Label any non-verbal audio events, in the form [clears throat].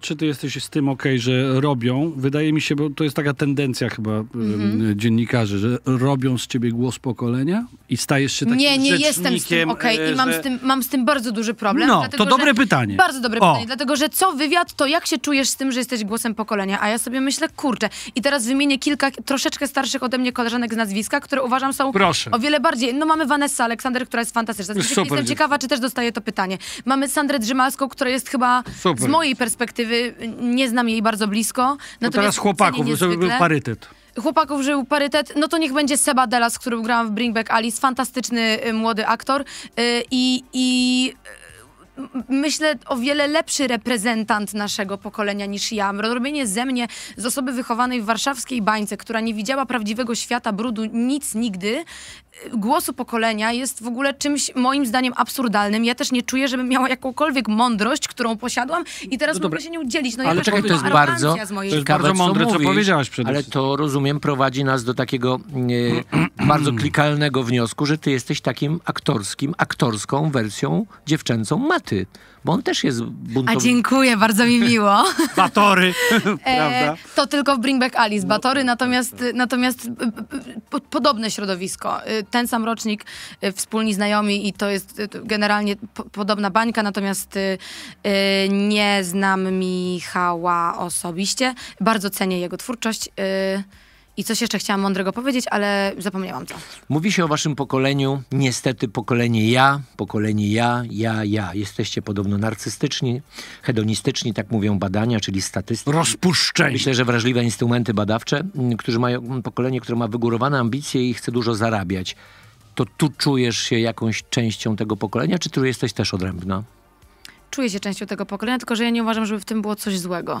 czy ty jesteś z tym ok, że robią? Wydaje mi się, bo to jest taka tendencja chyba mhm. dziennikarzy, że robią z ciebie głos pokolenia i stajesz się takim Nie, nie jestem z tym ok i e, mam, że... z tym, mam z tym bardzo duży problem. No, dlatego, to dobre że... pytanie. Bardzo dobre o. pytanie, dlatego że co wywiad, to jak się czujesz z tym, że jesteś głosem pokolenia? A ja sobie myślę, kurczę, i teraz wymienię kilka troszeczkę starszych ode mnie koleżanek z nazwiska, które uważam są Proszę. o wiele bardziej. No mamy Vanessa Aleksander, która jest fantastyczna. Super, jestem ciekawa, czy też dostaję to pytanie. Mamy Sandrę Drzymalską, która jest chyba Super. z mojej perspektywy nie znam jej bardzo blisko. No teraz chłopaków, żeby był parytet chłopaków żył parytet, no to niech będzie Seba Delas, który grałam w Bring Back Alice, fantastyczny y, młody aktor y, i, i y, myślę, o wiele lepszy reprezentant naszego pokolenia niż ja. Robienie ze mnie, z osoby wychowanej w warszawskiej bańce, która nie widziała prawdziwego świata brudu nic nigdy, głosu pokolenia jest w ogóle czymś moim zdaniem absurdalnym. Ja też nie czuję, żebym miała jakąkolwiek mądrość, którą posiadłam i teraz no mogę się nie udzielić. No ale ja czekaj, to jest bardzo, to jest bardzo mądre, co, mówisz, co powiedziałaś Ale to, rozumiem, prowadzi nas do takiego e, [clears throat] bardzo klikalnego wniosku, że ty jesteś takim aktorskim, aktorską wersją dziewczęcą Maty, bo on też jest buntownikiem. A dziękuję, bardzo mi miło. [laughs] Batory, [laughs] e, prawda? E, to tylko w Bring Back Alice, Batory, natomiast, natomiast e, e, podobne środowisko ten sam rocznik, y, wspólni znajomi i to jest y, generalnie podobna bańka, natomiast y, nie znam Michała osobiście. Bardzo cenię jego twórczość. I coś jeszcze chciałam mądrego powiedzieć, ale zapomniałam to. Mówi się o waszym pokoleniu, niestety pokolenie ja, pokolenie ja, ja, ja. Jesteście podobno narcystyczni, hedonistyczni, tak mówią badania, czyli statystyki. Rozpuszczeni. Myślę, że wrażliwe instrumenty badawcze, którzy mają pokolenie, które ma wygórowane ambicje i chce dużo zarabiać. To tu czujesz się jakąś częścią tego pokolenia, czy tu jesteś też odrębna? Czuję się częścią tego pokolenia, tylko że ja nie uważam, żeby w tym było coś złego.